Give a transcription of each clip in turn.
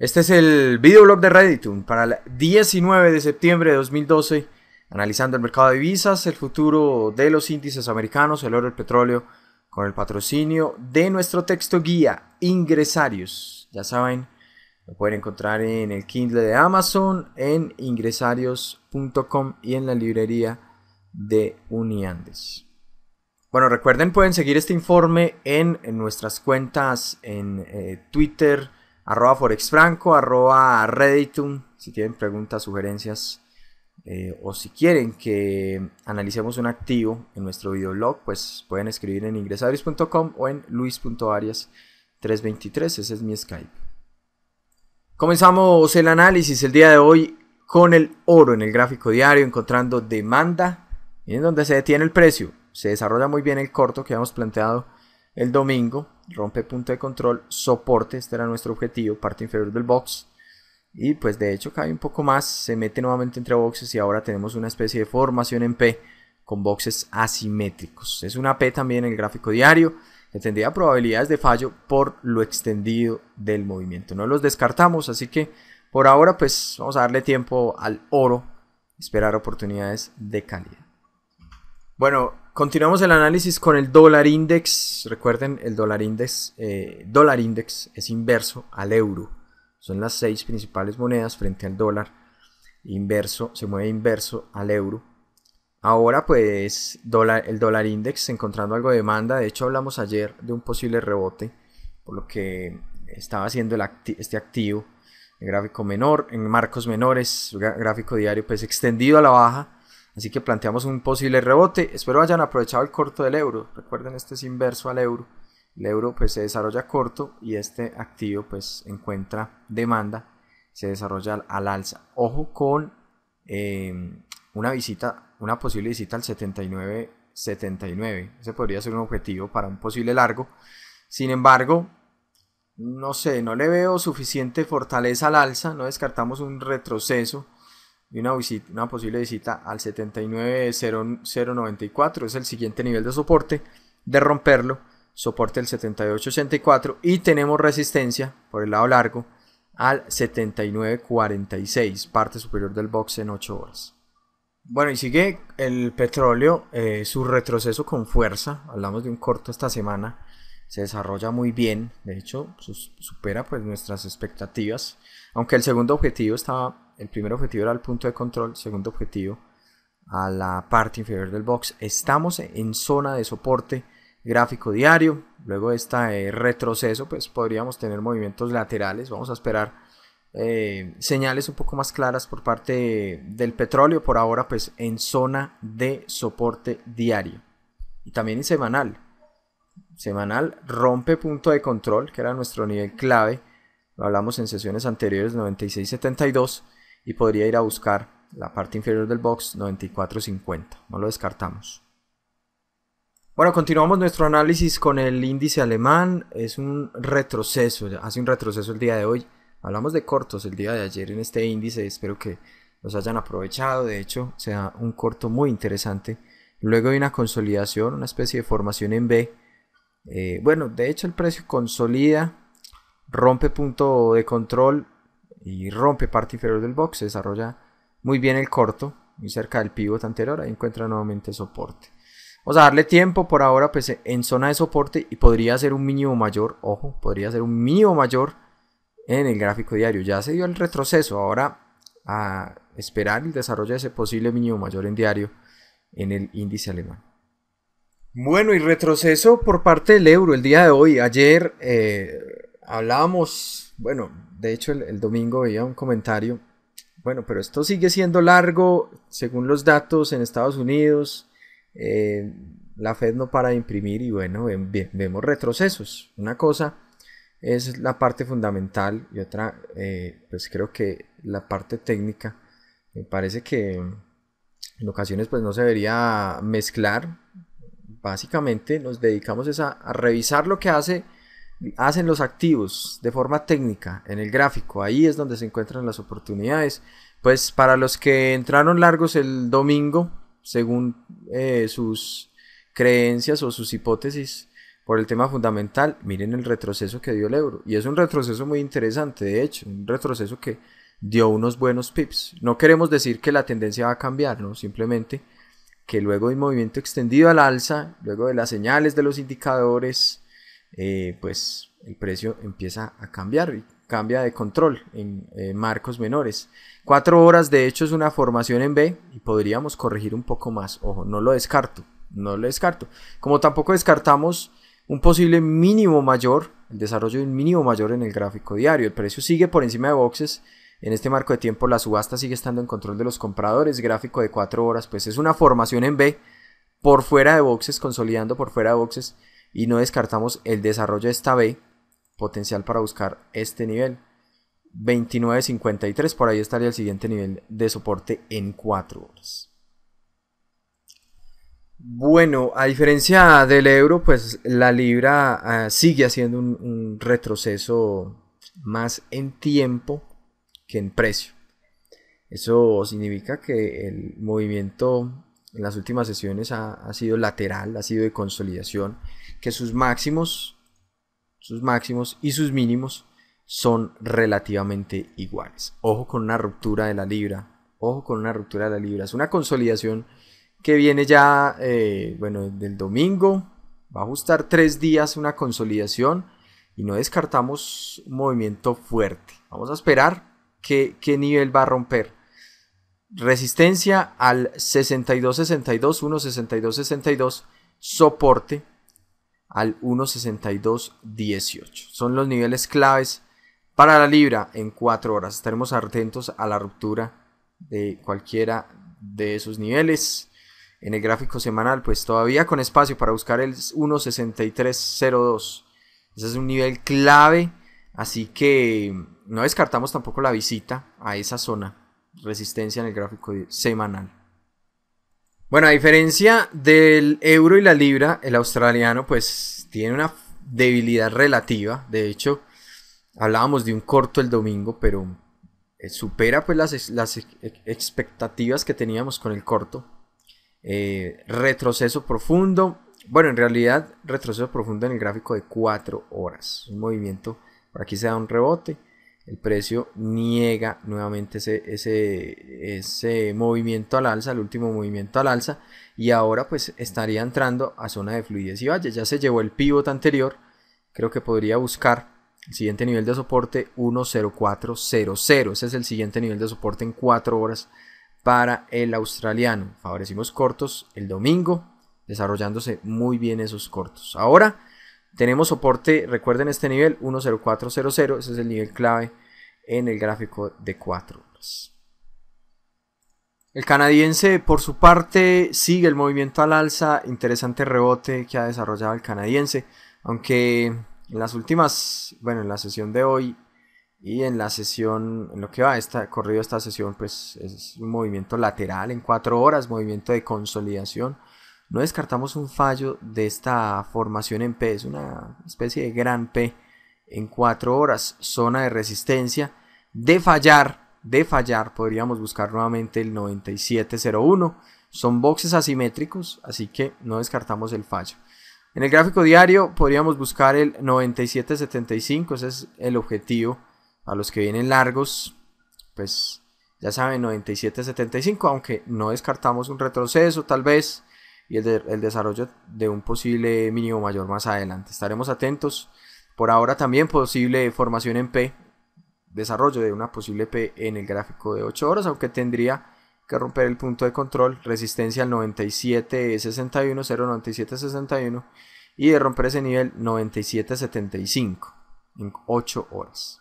Este es el videoblog de Reddit, para el 19 de septiembre de 2012, analizando el mercado de divisas, el futuro de los índices americanos, el oro, y el petróleo, con el patrocinio de nuestro texto guía Ingresarios. Ya saben, lo pueden encontrar en el Kindle de Amazon, en ingresarios.com y en la librería de Uniandes. Bueno, recuerden, pueden seguir este informe en, nuestras cuentas en eh, Twitter, arroba forexfranco, arroba redditum, si tienen preguntas, sugerencias eh, o si quieren que analicemos un activo en nuestro videoblog, pues pueden escribir en ingresarios.com o en luis.arias323, ese es mi Skype. Comenzamos el análisis el día de hoy con el oro en el gráfico diario, encontrando demanda, en donde se detiene el precio, se desarrolla muy bien el corto que habíamos planteado el domingo, rompe punto de control, soporte, este era nuestro objetivo, parte inferior del box. Y pues de hecho cae un poco más, se mete nuevamente entre boxes y ahora tenemos una especie de formación en P con boxes asimétricos. Es una P también en el gráfico diario que tendría probabilidades de fallo por lo extendido del movimiento. No los descartamos, así que por ahora pues vamos a darle tiempo al oro, esperar oportunidades de calidad. Bueno, Continuamos el análisis con el dólar index. Recuerden, el dólar index, eh, dólar index es inverso al euro. Son las seis principales monedas frente al dólar. Inverso, se mueve inverso al euro. Ahora pues el dólar index encontrando algo de demanda. De hecho hablamos ayer de un posible rebote, por lo que estaba haciendo este activo en gráfico menor, en marcos menores, gráfico diario pues extendido a la baja Así que planteamos un posible rebote. Espero hayan aprovechado el corto del euro. Recuerden, este es inverso al euro. El euro pues se desarrolla corto y este activo pues encuentra demanda, se desarrolla al, alza. Ojo con em, una visita, una posible visita al 79 79. Ese podría ser un objetivo para un posible largo. Sin embargo, no sé, no le veo suficiente fortaleza al alza, no descartamos un retroceso y una, visita, posible visita al 79094, es el siguiente nivel de soporte, de romperlo, soporte el 7884 y tenemos resistencia por el lado largo al 7946, parte superior del box en 8 horas. Bueno, y sigue el petróleo, eh, su retroceso con fuerza, hablamos de un corto esta semana, se desarrolla muy bien, de hecho supera pues nuestras expectativas, aunque el segundo objetivo estaba el primer objetivo era el punto de control, segundo objetivo a la parte inferior del box. Estamos en zona de soporte gráfico diario, luego de este eh, retroceso pues podríamos tener movimientos laterales, vamos a esperar eh, señales un poco más claras por parte del petróleo, por ahora pues en zona de soporte diario y también en semanal. Semanal rompe punto de control, que era nuestro nivel clave, lo hablamos en sesiones anteriores 96.72 y podría ir a buscar la parte inferior del box 94.50. No lo descartamos. Bueno, continuamos nuestro análisis con el índice alemán. Es un retroceso, hace un retroceso el día de hoy. Hablamos de cortos el día de ayer en este índice. Espero que los hayan aprovechado. De hecho, sea un corto muy interesante. Luego hay una consolidación, una especie de formación en B. Eh, bueno, de hecho el precio consolida, rompe punto de control y rompe parte inferior del box, se desarrolla muy bien el corto, muy cerca del pivot anterior, ahí encuentra nuevamente soporte. Vamos a darle tiempo por ahora pues, en zona de soporte y podría ser un mínimo mayor, ojo, podría ser un mínimo mayor en el gráfico diario. Ya se dio el retroceso, ahora a esperar el desarrollo de ese posible mínimo mayor en diario en el índice alemán. Bueno, y retroceso por parte del euro el día de hoy. Ayer eh, hablábamos, bueno, de hecho el, domingo había un comentario, bueno, pero esto sigue siendo largo, según los datos en Estados Unidos, eh, la Fed no para imprimir y bueno, vemos retrocesos. Una cosa es la parte fundamental y otra, eh, pues creo que la parte técnica. Me parece que en ocasiones pues no se debería mezclar. Básicamente nos dedicamos a, a revisar lo que hace hacen los activos de forma técnica en el gráfico, ahí es donde se encuentran las oportunidades. Pues para los que entraron largos el domingo, según eh, sus creencias o sus hipótesis por el tema fundamental, miren el retroceso que dio el euro. Y es un retroceso muy interesante, de hecho, un retroceso que dio unos buenos pips. No queremos decir que la tendencia va a cambiar, ¿no? Simplemente que luego hay movimiento extendido al alza, luego de las señales de los indicadores, eh, pues el precio empieza a cambiar y cambia de control en eh, marcos menores. Cuatro horas de hecho es una formación en B y podríamos corregir un poco más. Ojo, no lo descarto, no lo descarto. Como tampoco descartamos un posible mínimo mayor, el desarrollo de un mínimo mayor en el gráfico diario. El precio sigue por encima de boxes. En este marco de tiempo la subasta sigue estando en control de los compradores. Gráfico de cuatro horas, pues es una formación en B por fuera de boxes, consolidando por fuera de boxes y no descartamos el desarrollo de esta B, potencial para buscar este nivel. 29.53, por ahí estaría el siguiente nivel de soporte en 4 horas. Bueno, a diferencia del euro, pues la libra ah, sigue haciendo un, retroceso más en tiempo que en precio. Eso significa que el movimiento en las últimas sesiones ha, sido lateral, ha sido de consolidación que sus máximos, sus máximos y sus mínimos son relativamente iguales. Ojo con una ruptura de la libra, ojo con una ruptura de la libra. Es una consolidación que viene ya, eh, bueno, del domingo. Va a ajustar tres días una consolidación y no descartamos un movimiento fuerte. Vamos a esperar qué, nivel va a romper. Resistencia al 62.62. 1.62.62. 1 soporte al 1.62.18. Son los niveles claves para la libra en 4 horas. Estaremos atentos a la ruptura de cualquiera de esos niveles. En el gráfico semanal, pues todavía con espacio para buscar el 1.6302. Ese es un nivel clave, así que no descartamos tampoco la visita a esa zona. Resistencia en el gráfico semanal. Bueno, a diferencia del euro y la libra, el australiano pues tiene una debilidad relativa. De hecho, hablábamos de un corto el domingo, pero eh, supera pues las, expectativas que teníamos con el corto. Eh, retroceso profundo. Bueno, en realidad retroceso profundo en el gráfico de 4 horas. Un movimiento, por aquí se da un rebote el precio niega nuevamente ese, ese, movimiento al alza, el último movimiento al alza, y ahora pues estaría entrando a zona de fluidez y valle. Ya se llevó el pivot anterior, creo que podría buscar el siguiente nivel de soporte 10400. Ese es el siguiente nivel de soporte en 4 horas para el australiano. Favorecimos cortos el domingo, desarrollándose muy bien esos cortos. Ahora tenemos soporte, recuerden este nivel 10400, ese es el nivel clave en el gráfico de 4 horas. El canadiense, por su parte, sigue el movimiento al alza, interesante rebote que ha desarrollado el canadiense, aunque en las últimas, bueno, en la sesión de hoy y en la sesión, en lo que va, esta, corrido esta sesión, pues es un movimiento lateral en 4 horas, movimiento de consolidación. No descartamos un fallo de esta formación en P, es una especie de gran P en 4 horas, zona de resistencia de fallar, de fallar, podríamos buscar nuevamente el 9701. Son boxes asimétricos, así que no descartamos el fallo. En el gráfico diario podríamos buscar el 9775, ese es el objetivo. A los que vienen largos, pues ya saben, 9775, aunque no descartamos un retroceso tal vez y el, el desarrollo de un posible mínimo mayor más adelante. Estaremos atentos. Por ahora también posible formación en P desarrollo de una posible P en el gráfico de 8 horas, aunque tendría que romper el punto de control, resistencia al 97.61, 0.97.61 y de romper ese nivel 97.75 en 8 horas.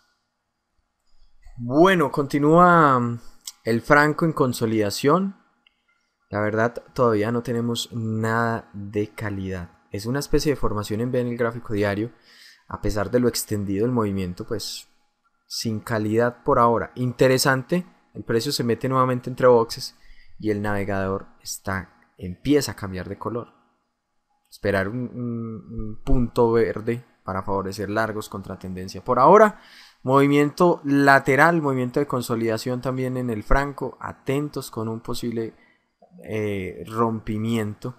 Bueno, continúa mm, el franco en consolidación. La verdad, todavía no tenemos nada de calidad. Es una especie de formación en B en el gráfico diario. A pesar de lo extendido el movimiento, pues sin calidad por ahora. Interesante, el precio se mete nuevamente entre boxes y el navegador está, empieza a cambiar de color. Esperar un, punto verde para favorecer largos contra tendencia. Por ahora, movimiento lateral, movimiento de consolidación también en el franco. Atentos con un posible eh, rompimiento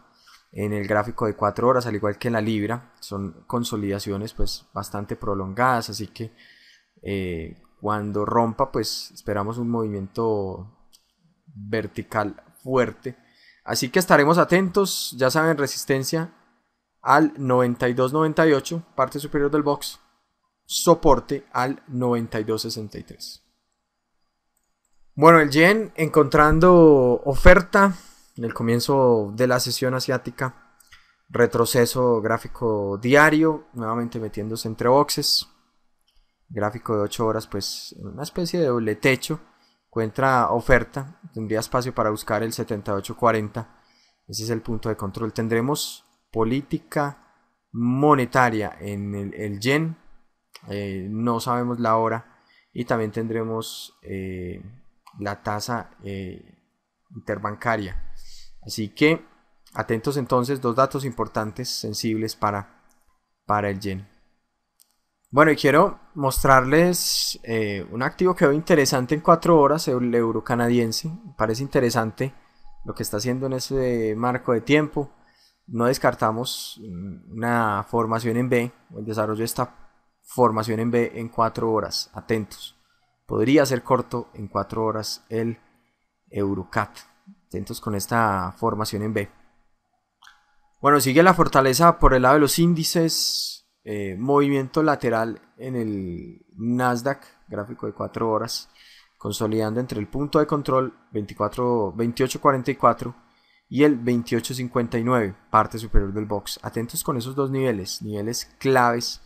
en el gráfico de 4 horas, al igual que en la libra. Son consolidaciones pues bastante prolongadas, así que eh, cuando rompa, pues esperamos un movimiento vertical fuerte. Así que estaremos atentos, ya saben, resistencia al 92.98, parte superior del box, soporte al 92.63. Bueno, el yen encontrando oferta en el comienzo de la sesión asiática, retroceso gráfico diario, nuevamente metiéndose entre boxes, gráfico de 8 horas, pues una especie de doble techo, encuentra oferta, tendría espacio para buscar el 7840, ese es el punto de control. Tendremos política monetaria en el, yen, eh, no sabemos la hora, y también tendremos eh, la tasa eh, interbancaria. Así que atentos entonces, dos datos importantes, sensibles para, para el yen. Bueno, y quiero mostrarles eh, un activo que veo interesante en 4 horas, el euro canadiense. Parece interesante lo que está haciendo en ese marco de tiempo. No descartamos mm, una formación en B, el desarrollo de esta formación en B en 4 horas. Atentos. Podría ser corto en 4 horas el Eurocat. Atentos con esta formación en B. Bueno, sigue la fortaleza por el lado de los índices eh, movimiento lateral en el Nasdaq, gráfico de 4 horas, consolidando entre el punto de control 24, 28.44 y el 28.59, parte superior del box. Atentos con esos dos niveles, niveles claves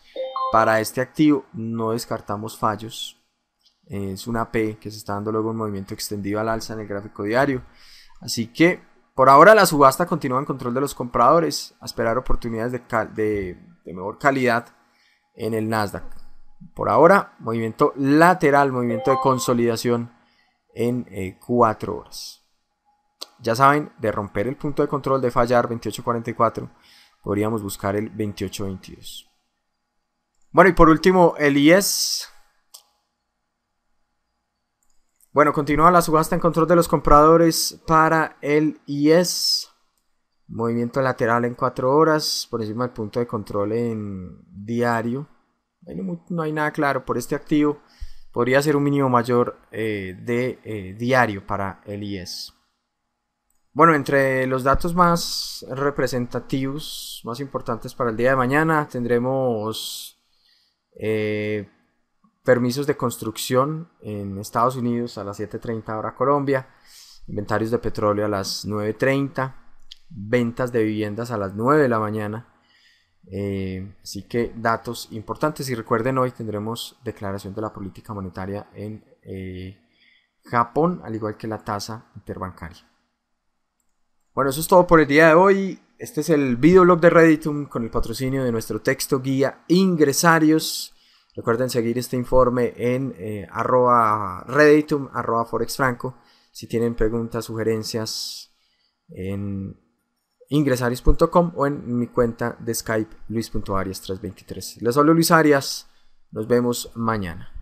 para este activo. No descartamos fallos. Eh, es una P que se está dando luego un movimiento extendido al alza en el gráfico diario. Así que por ahora la subasta continúa en control de los compradores. A esperar oportunidades de, de de mejor calidad en el Nasdaq. Por ahora, movimiento lateral, movimiento de consolidación en 4 eh, horas. Ya saben, de romper el punto de control de fallar 28.44, podríamos buscar el 28.22. Bueno, y por último, el IES. Bueno, continúa la subasta en control de los compradores para el IES. Movimiento lateral en 4 horas, por encima del punto de control en diario. No hay nada claro por este activo. Podría ser un mínimo mayor eh, de eh, diario para el IES. Bueno, entre los datos más representativos, más importantes para el día de mañana, tendremos eh, permisos de construcción en Estados Unidos a las 7.30 hora Colombia, inventarios de petróleo a las 9.30 ventas de viviendas a las 9 de la mañana. Eh, así que datos importantes y recuerden hoy tendremos declaración de la política monetaria en eh, Japón, al igual que la tasa interbancaria. Bueno, eso es todo por el día de hoy. Este es el videoblog de Redditum con el patrocinio de nuestro texto guía Ingresarios. Recuerden seguir este informe en eh, Redditum, arroba Forex Si tienen preguntas, sugerencias en ingresaris.com o en mi cuenta de Skype luis.arias323. Les hablo Luis Arias, nos vemos mañana.